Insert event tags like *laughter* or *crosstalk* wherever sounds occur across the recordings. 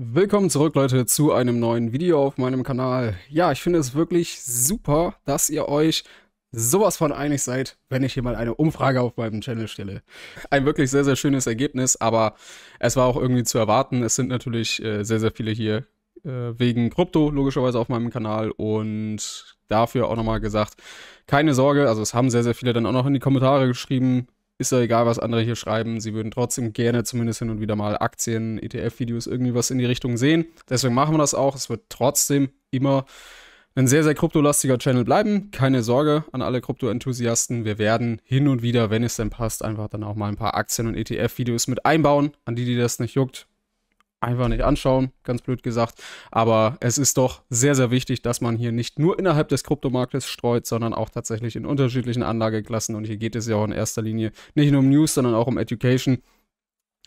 Willkommen zurück, Leute, zu einem neuen Video auf meinem Kanal. Ja, ich finde es wirklich super, dass ihr euch sowas von einig seid, wenn ich hier mal eine Umfrage auf meinem Channel stelle. Ein wirklich sehr, sehr schönes Ergebnis, aber es war auch irgendwie zu erwarten. Es sind natürlich äh, sehr, sehr viele hier äh, wegen Krypto, logischerweise auf meinem Kanal und dafür auch nochmal gesagt, keine Sorge, also es haben sehr, sehr viele dann auch noch in die Kommentare geschrieben, ist ja egal, was andere hier schreiben. Sie würden trotzdem gerne zumindest hin und wieder mal Aktien, ETF-Videos, irgendwie was in die Richtung sehen. Deswegen machen wir das auch. Es wird trotzdem immer ein sehr, sehr kryptolastiger Channel bleiben. Keine Sorge an alle Krypto-Enthusiasten. Wir werden hin und wieder, wenn es denn passt, einfach dann auch mal ein paar Aktien- und ETF-Videos mit einbauen. An die, die das nicht juckt, einfach nicht anschauen, ganz blöd gesagt. Aber es ist doch sehr, sehr wichtig, dass man hier nicht nur innerhalb des Kryptomarktes streut, sondern auch tatsächlich in unterschiedlichen Anlageklassen. Und hier geht es ja auch in erster Linie nicht nur um News, sondern auch um Education.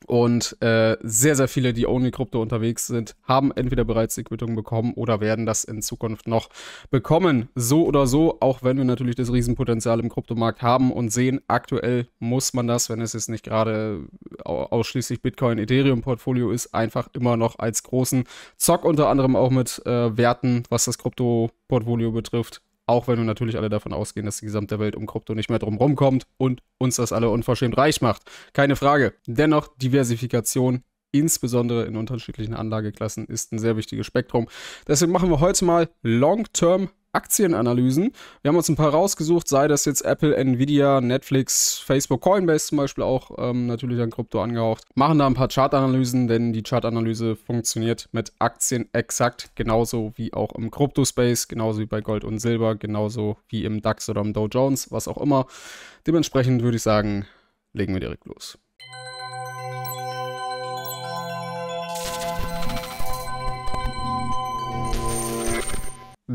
Und äh, sehr, sehr viele, die ohne Krypto unterwegs sind, haben entweder bereits die Quittung bekommen oder werden das in Zukunft noch bekommen. So oder so, auch wenn wir natürlich das Riesenpotenzial im Kryptomarkt haben und sehen, aktuell muss man das, wenn es jetzt nicht gerade äh, ausschließlich Bitcoin, Ethereum-Portfolio ist, einfach immer noch als großen Zock unter anderem auch mit äh, Werten, was das Krypto-Portfolio betrifft, auch wenn wir natürlich alle davon ausgehen, dass die gesamte Welt um Krypto nicht mehr drumherum kommt und uns das alle unverschämt reich macht. Keine Frage. Dennoch, Diversifikation, insbesondere in unterschiedlichen Anlageklassen, ist ein sehr wichtiges Spektrum. Deswegen machen wir heute mal Long-Term Aktienanalysen. Wir haben uns ein paar rausgesucht, sei das jetzt Apple, Nvidia, Netflix, Facebook, Coinbase zum Beispiel auch ähm, natürlich an Krypto angehaucht. Machen da ein paar Chartanalysen, denn die Chartanalyse funktioniert mit Aktien exakt genauso wie auch im Krypto-Space, genauso wie bei Gold und Silber, genauso wie im DAX oder im Dow Jones, was auch immer. Dementsprechend würde ich sagen, legen wir direkt los.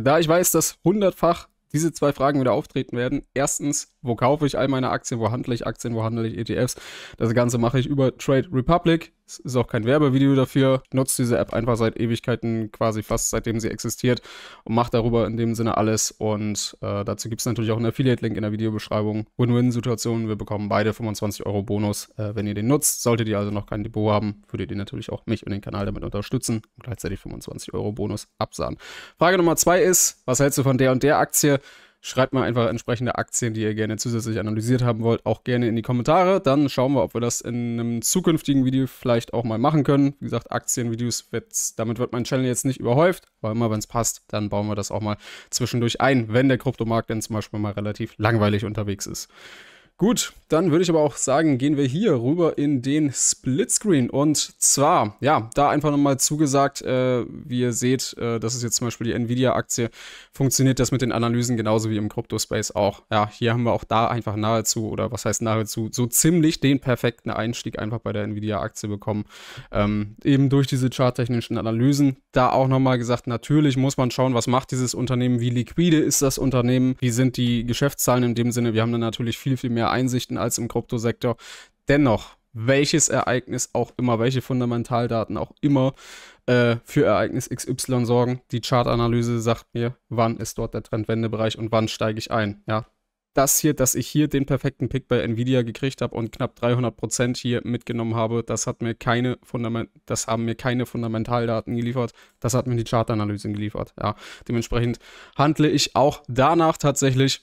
Da ich weiß, dass hundertfach diese zwei Fragen wieder auftreten werden. Erstens, wo kaufe ich all meine Aktien, wo handle ich Aktien, wo handle ich ETFs? Das Ganze mache ich über Trade Republic. Es ist auch kein Werbevideo dafür. Nutzt diese App einfach seit Ewigkeiten, quasi fast seitdem sie existiert und macht darüber in dem Sinne alles. Und äh, dazu gibt es natürlich auch einen Affiliate-Link in der Videobeschreibung. Win-Win-Situation. Wir bekommen beide 25 Euro Bonus, äh, wenn ihr den nutzt. Solltet ihr also noch kein Depot haben, würdet ihr natürlich auch mich und den Kanal damit unterstützen und gleichzeitig 25 Euro Bonus absahen. Frage Nummer zwei ist, was hältst du von der und der Aktie? Schreibt mal einfach entsprechende Aktien, die ihr gerne zusätzlich analysiert haben wollt, auch gerne in die Kommentare. Dann schauen wir, ob wir das in einem zukünftigen Video vielleicht auch mal machen können. Wie gesagt, Aktienvideos, damit wird mein Channel jetzt nicht überhäuft, aber immer wenn es passt, dann bauen wir das auch mal zwischendurch ein, wenn der Kryptomarkt dann zum Beispiel mal relativ langweilig unterwegs ist. Gut, dann würde ich aber auch sagen, gehen wir hier rüber in den Splitscreen. Und zwar, ja, da einfach nochmal zugesagt, äh, wie ihr seht, äh, das ist jetzt zum Beispiel die Nvidia-Aktie, funktioniert das mit den Analysen genauso wie im Crypto-Space auch. Ja, hier haben wir auch da einfach nahezu, oder was heißt nahezu, so ziemlich den perfekten Einstieg einfach bei der Nvidia-Aktie bekommen. Ähm, eben durch diese charttechnischen Analysen. Da auch nochmal gesagt, natürlich muss man schauen, was macht dieses Unternehmen, wie liquide ist das Unternehmen, wie sind die Geschäftszahlen in dem Sinne. Wir haben dann natürlich viel, viel mehr mehr Einsichten als im Kryptosektor. Dennoch, welches Ereignis auch immer, welche Fundamentaldaten auch immer äh, für Ereignis XY sorgen, die Chartanalyse sagt mir, wann ist dort der Trendwendebereich und wann steige ich ein. Ja, das hier, dass ich hier den perfekten Pick bei Nvidia gekriegt habe und knapp 300% Prozent hier mitgenommen habe, das hat mir keine Fundament, das haben mir keine Fundamentaldaten geliefert, das hat mir die Chartanalyse geliefert. Ja, dementsprechend handle ich auch danach tatsächlich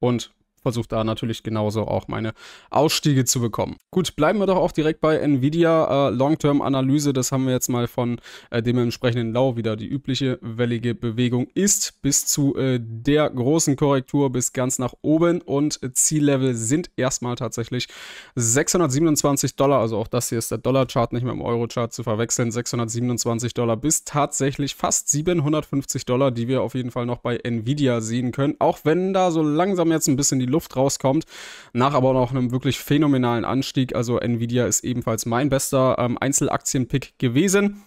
und versuche da natürlich genauso auch meine Ausstiege zu bekommen. Gut, bleiben wir doch auch direkt bei Nvidia. Äh, Long-Term-Analyse, das haben wir jetzt mal von äh, dem entsprechenden Lau wieder die übliche wellige Bewegung ist, bis zu äh, der großen Korrektur bis ganz nach oben und Ziellevel sind erstmal tatsächlich 627 Dollar, also auch das hier ist der Dollar-Chart, nicht mehr im Euro-Chart zu verwechseln, 627 Dollar bis tatsächlich fast 750 Dollar, die wir auf jeden Fall noch bei Nvidia sehen können, auch wenn da so langsam jetzt ein bisschen die Luft rauskommt. Nach aber noch einem wirklich phänomenalen Anstieg. Also Nvidia ist ebenfalls mein bester ähm, Einzelaktienpick gewesen.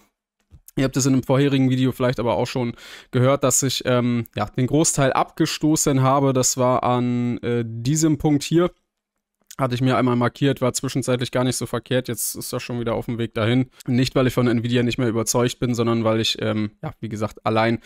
Ihr habt es in einem vorherigen Video vielleicht aber auch schon gehört, dass ich ähm, ja, den Großteil abgestoßen habe. Das war an äh, diesem Punkt hier. Hatte ich mir einmal markiert, war zwischenzeitlich gar nicht so verkehrt. Jetzt ist das schon wieder auf dem Weg dahin. Nicht, weil ich von Nvidia nicht mehr überzeugt bin, sondern weil ich, ähm, ja, wie gesagt, allein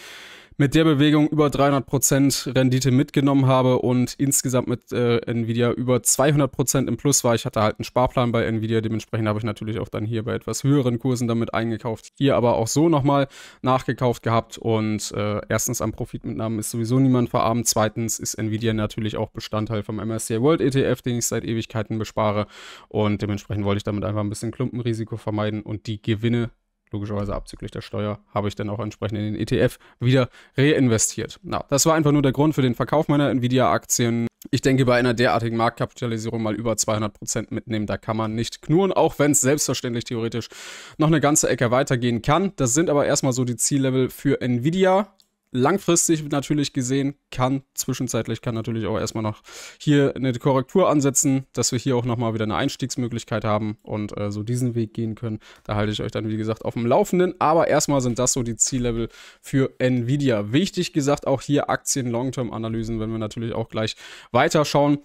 mit der Bewegung über 300% Rendite mitgenommen habe und insgesamt mit äh, Nvidia über 200% im Plus war. Ich hatte halt einen Sparplan bei Nvidia, dementsprechend habe ich natürlich auch dann hier bei etwas höheren Kursen damit eingekauft. Hier aber auch so nochmal nachgekauft gehabt und äh, erstens am Profitmitnahmen ist sowieso niemand verarmt. Zweitens ist Nvidia natürlich auch Bestandteil vom MSCI World ETF, den ich seit Ewigkeiten bespare und dementsprechend wollte ich damit einfach ein bisschen Klumpenrisiko vermeiden und die Gewinne logischerweise abzüglich der Steuer, habe ich dann auch entsprechend in den ETF wieder reinvestiert. Na, das war einfach nur der Grund für den Verkauf meiner Nvidia-Aktien. Ich denke, bei einer derartigen Marktkapitalisierung mal über 200 Prozent mitnehmen, da kann man nicht knurren, auch wenn es selbstverständlich theoretisch noch eine ganze Ecke weitergehen kann. Das sind aber erstmal so die Ziellevel für Nvidia langfristig natürlich gesehen kann, zwischenzeitlich kann natürlich auch erstmal noch hier eine Korrektur ansetzen, dass wir hier auch nochmal wieder eine Einstiegsmöglichkeit haben und äh, so diesen Weg gehen können. Da halte ich euch dann, wie gesagt, auf dem Laufenden. Aber erstmal sind das so die Ziellevel für Nvidia. Wichtig gesagt auch hier Aktien-Long-Term-Analysen, wenn wir natürlich auch gleich weiter schauen.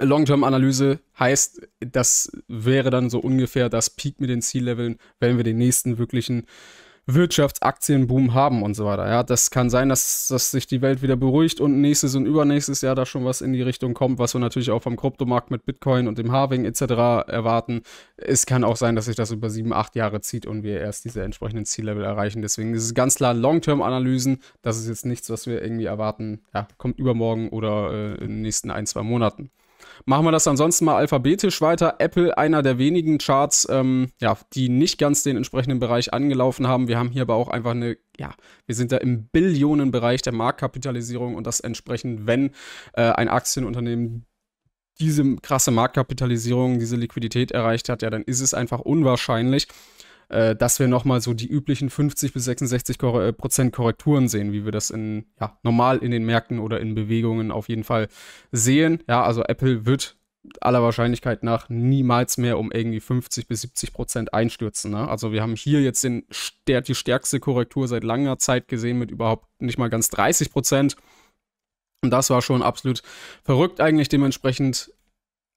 Long-Term-Analyse heißt, das wäre dann so ungefähr das Peak mit den Zielleveln, wenn wir den nächsten wirklichen Wirtschaftsaktienboom haben und so weiter. Ja, das kann sein, dass, dass sich die Welt wieder beruhigt und nächstes und übernächstes Jahr da schon was in die Richtung kommt, was wir natürlich auch vom Kryptomarkt mit Bitcoin und dem Harving etc. erwarten. Es kann auch sein, dass sich das über sieben, acht Jahre zieht und wir erst diese entsprechenden Ziellevel erreichen. Deswegen ist es ganz klar Long-Term-Analysen. Das ist jetzt nichts, was wir irgendwie erwarten, ja, kommt übermorgen oder äh, in den nächsten ein, zwei Monaten. Machen wir das ansonsten mal alphabetisch weiter. Apple, einer der wenigen Charts, ähm, ja, die nicht ganz den entsprechenden Bereich angelaufen haben. Wir haben hier aber auch einfach eine, ja, wir sind da im Billionenbereich der Marktkapitalisierung und das entsprechend, wenn äh, ein Aktienunternehmen diese krasse Marktkapitalisierung, diese Liquidität erreicht hat, ja, dann ist es einfach unwahrscheinlich, äh, dass wir nochmal so die üblichen 50 bis 66 Kor äh, Prozent Korrekturen sehen, wie wir das in, ja, normal in den Märkten oder in Bewegungen auf jeden Fall sehen. Ja, also Apple wird aller Wahrscheinlichkeit nach niemals mehr um irgendwie 50 bis 70 Prozent einstürzen. Ne? Also wir haben hier jetzt den, der, die stärkste Korrektur seit langer Zeit gesehen mit überhaupt nicht mal ganz 30 Prozent. Und das war schon absolut verrückt eigentlich. Dementsprechend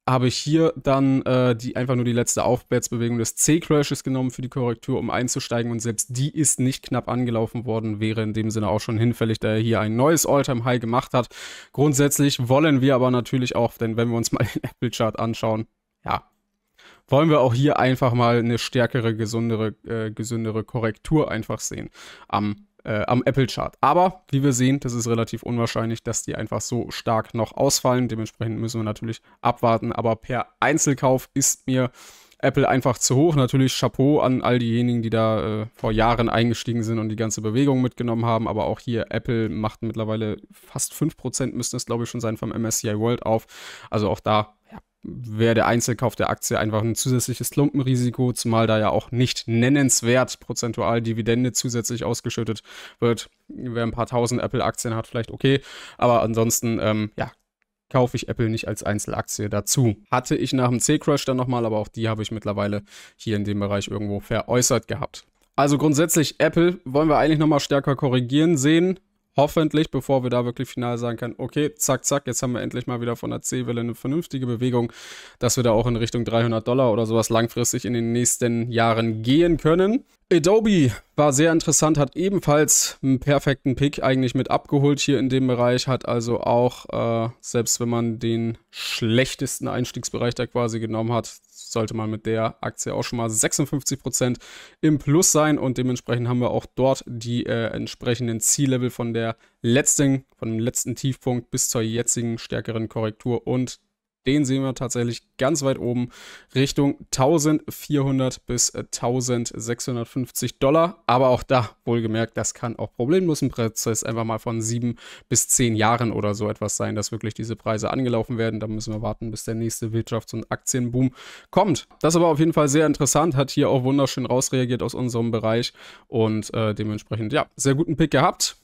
habe ich hier dann äh, die einfach nur die letzte Aufwärtsbewegung des C-Crashes genommen für die Korrektur, um einzusteigen und selbst die ist nicht knapp angelaufen worden, wäre in dem Sinne auch schon hinfällig, da er hier ein neues All-Time-High gemacht hat. Grundsätzlich wollen wir aber natürlich auch, denn wenn wir uns *laughs* mal den Apple-Chart anschauen, ja, wollen wir auch hier einfach mal eine stärkere, gesündere, äh, gesündere Korrektur einfach sehen am äh, am Apple-Chart. Aber wie wir sehen, das ist relativ unwahrscheinlich, dass die einfach so stark noch ausfallen. Dementsprechend müssen wir natürlich abwarten. Aber per Einzelkauf ist mir Apple einfach zu hoch. Natürlich Chapeau an all diejenigen, die da äh, vor Jahren eingestiegen sind und die ganze Bewegung mitgenommen haben. Aber auch hier, Apple macht mittlerweile fast 5%, müsste es glaube ich schon sein, vom MSCI World auf. Also auch da wäre der Einzelkauf der Aktie einfach ein zusätzliches Lumpenrisiko, zumal da ja auch nicht nennenswert prozentual Dividende zusätzlich ausgeschüttet wird. Wer ein paar tausend Apple-Aktien hat, vielleicht okay, aber ansonsten, ähm, ja, kaufe ich Apple nicht als Einzelaktie dazu. Hatte ich nach dem c crush dann nochmal, aber auch die habe ich mittlerweile hier in dem Bereich irgendwo veräußert gehabt. Also grundsätzlich Apple wollen wir eigentlich nochmal stärker korrigieren sehen hoffentlich, bevor wir da wirklich final sagen können, okay, zack, zack, jetzt haben wir endlich mal wieder von der C-Welle eine vernünftige Bewegung, dass wir da auch in Richtung 300 Dollar oder sowas langfristig in den nächsten Jahren gehen können. Adobe war sehr interessant, hat ebenfalls einen perfekten Pick eigentlich mit abgeholt hier in dem Bereich, hat also auch, äh, selbst wenn man den schlechtesten Einstiegsbereich da quasi genommen hat, sollte man mit der Aktie auch schon mal 56% im Plus sein und dementsprechend haben wir auch dort die äh, entsprechenden Ziellevel von der letzten, von dem letzten Tiefpunkt bis zur jetzigen stärkeren Korrektur und den sehen wir tatsächlich ganz weit oben Richtung 1400 bis 1650 äh, Dollar. Aber auch da, wohlgemerkt, das kann auch problemlos ein Prozess einfach mal von sieben bis zehn Jahren oder so etwas sein, dass wirklich diese Preise angelaufen werden. Da müssen wir warten, bis der nächste Wirtschafts- und Aktienboom kommt. Das aber auf jeden Fall sehr interessant, hat hier auch wunderschön rausreagiert aus unserem Bereich und äh, dementsprechend, ja, sehr guten Pick gehabt.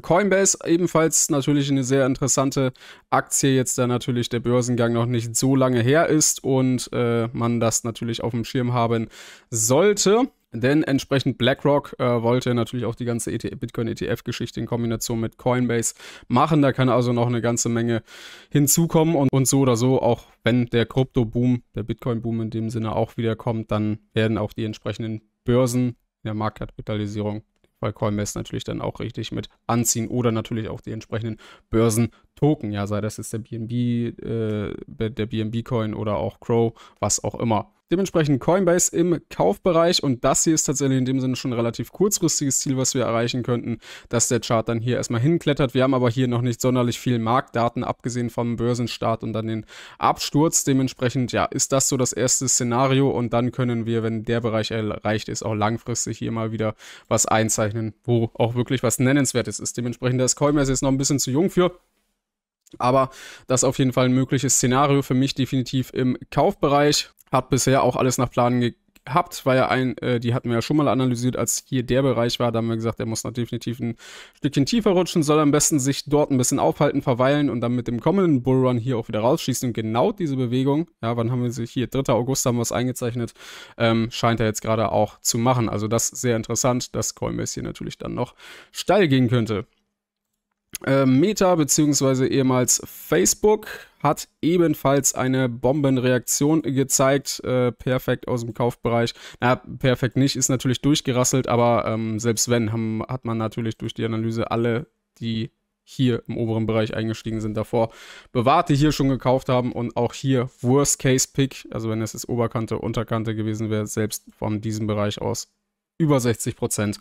Coinbase ebenfalls natürlich eine sehr interessante Aktie, jetzt da natürlich der Börsengang noch nicht so lange her ist und äh, man das natürlich auf dem Schirm haben sollte. Denn entsprechend BlackRock äh, wollte natürlich auch die ganze e Bitcoin-ETF-Geschichte in Kombination mit Coinbase machen. Da kann also noch eine ganze Menge hinzukommen und, und so oder so, auch wenn der Krypto-Boom, der Bitcoin-Boom in dem Sinne auch wieder kommt, dann werden auch die entsprechenden Börsen der Marktkapitalisierung weil Coinbase natürlich dann auch richtig mit anziehen oder natürlich auch die entsprechenden Börsen-Token, ja, sei das jetzt der BNB, äh, der BNB Coin oder auch Crow, was auch immer. Dementsprechend Coinbase im Kaufbereich und das hier ist tatsächlich in dem Sinne schon ein relativ kurzfristiges Ziel, was wir erreichen könnten, dass der Chart dann hier erstmal hinklettert. Wir haben aber hier noch nicht sonderlich viel Marktdaten, abgesehen vom Börsenstart und dann den Absturz. Dementsprechend, ja, ist das so das erste Szenario und dann können wir, wenn der Bereich erreicht ist, auch langfristig hier mal wieder was einzeichnen, wo auch wirklich was Nennenswertes ist. Dementsprechend, ist Coinbase jetzt noch ein bisschen zu jung für. Aber das ist auf jeden Fall ein mögliches Szenario für mich definitiv im Kaufbereich. Hat bisher auch alles nach Plan gehabt, habt, war ja ein, äh, die hatten wir ja schon mal analysiert, als hier der Bereich war, da haben wir gesagt, der muss noch definitiv ein Stückchen tiefer rutschen, soll am besten sich dort ein bisschen aufhalten, verweilen und dann mit dem kommenden Bullrun hier auch wieder rausschießen. Und genau diese Bewegung, ja, wann haben wir sie hier? 3. August haben wir es eingezeichnet, ähm, scheint er jetzt gerade auch zu machen. Also das sehr interessant, dass Coinbase hier natürlich dann noch steil gehen könnte. Äh, Meta bzw. ehemals Facebook hat ebenfalls eine Bombenreaktion gezeigt. Äh, perfekt aus dem Kaufbereich. Na, perfekt nicht, ist natürlich durchgerasselt, aber ähm, selbst wenn, haben, hat man natürlich durch die Analyse alle, die hier im oberen Bereich eingestiegen sind, davor bewahrt, die hier schon gekauft haben und auch hier Worst-Case-Pick, also wenn es ist Oberkante, Unterkante gewesen wäre, selbst von diesem Bereich aus über 60 Prozent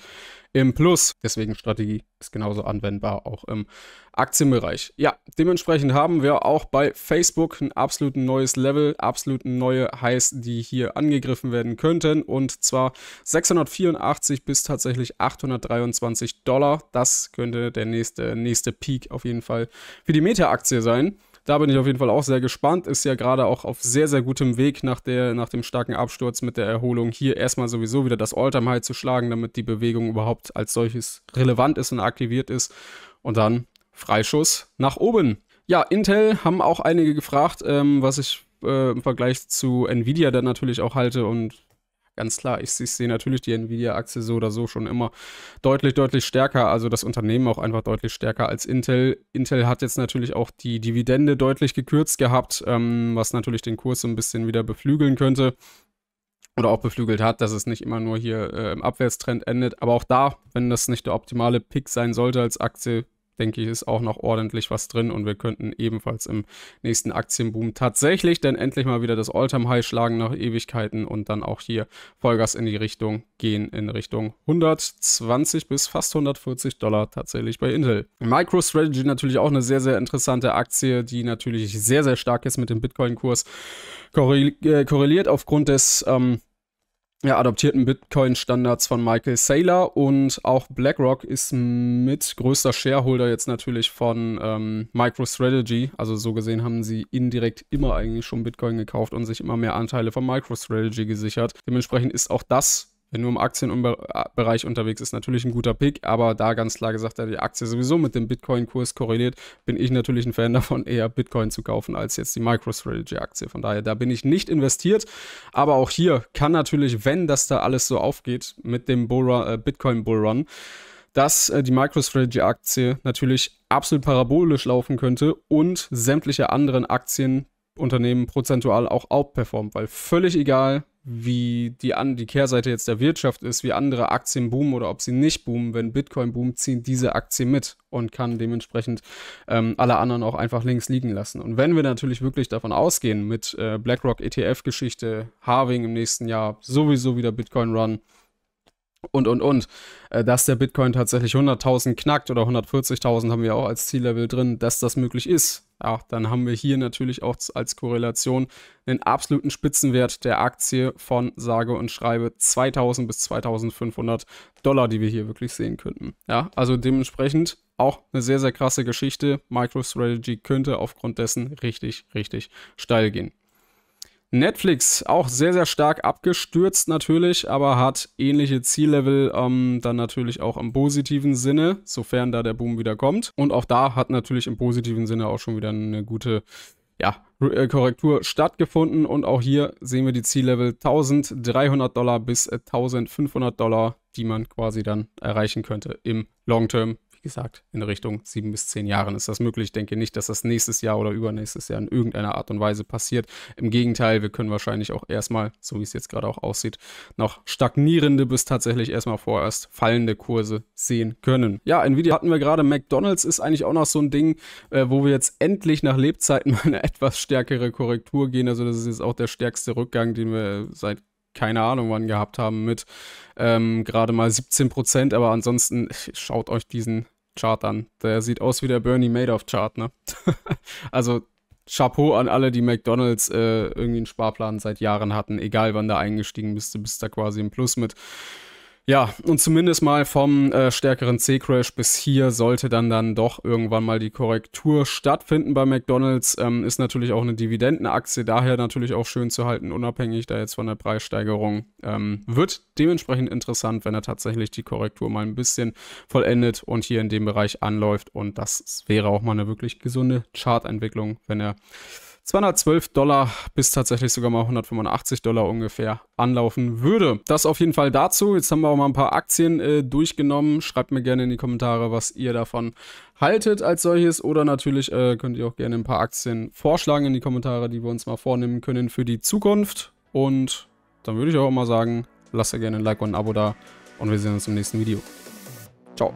im Plus. Deswegen Strategie ist genauso anwendbar auch im Aktienbereich. Ja, dementsprechend haben wir auch bei Facebook ein absolut neues Level, absolut neue Highs, die hier angegriffen werden könnten. Und zwar 684 bis tatsächlich 823 Dollar. Das könnte der nächste, nächste Peak auf jeden Fall für die Meta-Aktie sein. Da bin ich auf jeden Fall auch sehr gespannt. Ist ja gerade auch auf sehr, sehr gutem Weg nach, der, nach dem starken Absturz mit der Erholung hier erstmal sowieso wieder das all time high zu schlagen, damit die Bewegung überhaupt als solches relevant ist und aktiviert ist. Und dann Freischuss nach oben. Ja, Intel haben auch einige gefragt, ähm, was ich äh, im Vergleich zu Nvidia dann natürlich auch halte und Ganz klar, ich, ich sehe natürlich die Nvidia-Aktie so oder so schon immer deutlich, deutlich stärker. Also das Unternehmen auch einfach deutlich stärker als Intel. Intel hat jetzt natürlich auch die Dividende deutlich gekürzt gehabt, ähm, was natürlich den Kurs so ein bisschen wieder beflügeln könnte oder auch beflügelt hat, dass es nicht immer nur hier äh, im Abwärtstrend endet. Aber auch da, wenn das nicht der optimale Pick sein sollte als Aktie, denke ich, ist auch noch ordentlich was drin und wir könnten ebenfalls im nächsten Aktienboom tatsächlich denn endlich mal wieder das all time high schlagen nach Ewigkeiten und dann auch hier Vollgas in die Richtung gehen, in Richtung 120 bis fast 140 Dollar tatsächlich bei Intel. MicroStrategy natürlich auch eine sehr, sehr interessante Aktie, die natürlich sehr, sehr stark ist mit dem Bitcoin-Kurs äh, korreliert aufgrund des ähm, ja, adoptierten Bitcoin-Standards von Michael Saylor und auch BlackRock ist mit größter Shareholder jetzt natürlich von ähm, MicroStrategy. Also so gesehen haben sie indirekt immer eigentlich schon Bitcoin gekauft und sich immer mehr Anteile von MicroStrategy gesichert. Dementsprechend ist auch das wenn nur im Aktienbereich unterwegs ist, natürlich ein guter Pick, aber da ganz klar gesagt, da die Aktie sowieso mit dem Bitcoin-Kurs korreliert, bin ich natürlich ein Fan davon, eher Bitcoin zu kaufen als jetzt die MicroStrategy-Aktie. Von daher, da bin ich nicht investiert, aber auch hier kann natürlich, wenn das da alles so aufgeht mit dem äh, Bitcoin-Bullrun, dass äh, die MicroStrategy-Aktie natürlich absolut parabolisch laufen könnte und sämtliche anderen Aktien, Unternehmen prozentual auch outperformt, weil völlig egal, wie die, an, die Kehrseite jetzt der Wirtschaft ist, wie andere Aktien boomen oder ob sie nicht boomen. Wenn Bitcoin boomt, ziehen diese Aktien mit und kann dementsprechend ähm, alle anderen auch einfach links liegen lassen. Und wenn wir natürlich wirklich davon ausgehen, mit äh, BlackRock ETF-Geschichte, Harving im nächsten Jahr, sowieso wieder Bitcoin-Run, und, und, und, äh, dass der Bitcoin tatsächlich 100.000 knackt oder 140.000 haben wir auch als Ziellevel drin, dass das möglich ist ja, ah, dann haben wir hier natürlich auch als Korrelation einen absoluten Spitzenwert der Aktie von sage und schreibe 2000 bis 2500 Dollar, die wir hier wirklich sehen könnten. Ja, also dementsprechend auch eine sehr, sehr krasse Geschichte. MicroStrategy könnte aufgrund dessen richtig, richtig steil gehen. Netflix auch sehr, sehr stark abgestürzt natürlich, aber hat ähnliche Ziellevel ähm, dann natürlich auch im positiven Sinne, sofern da der Boom wieder kommt. Und auch da hat natürlich im positiven Sinne auch schon wieder eine gute ja, äh, Korrektur stattgefunden. Und auch hier sehen wir die Ziellevel 1300 Dollar bis 1500 äh, Dollar, die man quasi dann erreichen könnte im Long Term wie gesagt, in Richtung sieben bis zehn Jahren ist das möglich. Ich denke nicht, dass das nächstes Jahr oder übernächstes Jahr in irgendeiner Art und Weise passiert. Im Gegenteil, wir können wahrscheinlich auch erstmal, so wie es jetzt gerade auch aussieht, noch stagnierende bis tatsächlich erstmal vorerst fallende Kurse sehen können. Ja, Nvidia hatten wir gerade. McDonalds ist eigentlich auch noch so ein Ding, äh, wo wir jetzt endlich nach Lebzeiten *laughs* mal eine etwas stärkere Korrektur gehen. Also, das ist jetzt auch der stärkste Rückgang, den wir seit keine Ahnung wann gehabt haben mit ähm, gerade mal 17 Prozent. Aber ansonsten schaut euch diesen Chart an. Der sieht aus wie der Bernie Madoff Chart, ne? *laughs* also Chapeau an alle, die McDonalds äh, irgendwie einen Sparplan seit Jahren hatten, egal wann da eingestiegen bist, du bist da quasi im Plus mit ja, und zumindest mal vom äh, stärkeren C-Crash bis hier sollte dann dann doch irgendwann mal die Korrektur stattfinden bei McDonald's. Ähm, ist natürlich auch eine Dividendenaktie, daher natürlich auch schön zu halten, unabhängig da jetzt von der Preissteigerung. Ähm, wird dementsprechend interessant, wenn er tatsächlich die Korrektur mal ein bisschen vollendet und hier in dem Bereich anläuft. Und das wäre auch mal eine wirklich gesunde Chartentwicklung, wenn er 212 Dollar bis tatsächlich sogar mal 185 Dollar ungefähr anlaufen würde. Das auf jeden Fall dazu. Jetzt haben wir auch mal ein paar Aktien äh, durchgenommen. Schreibt mir gerne in die Kommentare, was ihr davon haltet als solches. Oder natürlich äh, könnt ihr auch gerne ein paar Aktien vorschlagen in die Kommentare, die wir uns mal vornehmen können für die Zukunft. Und dann würde ich auch mal sagen, lasst ja gerne ein Like und ein Abo da. Und wir sehen uns im nächsten Video. Ciao.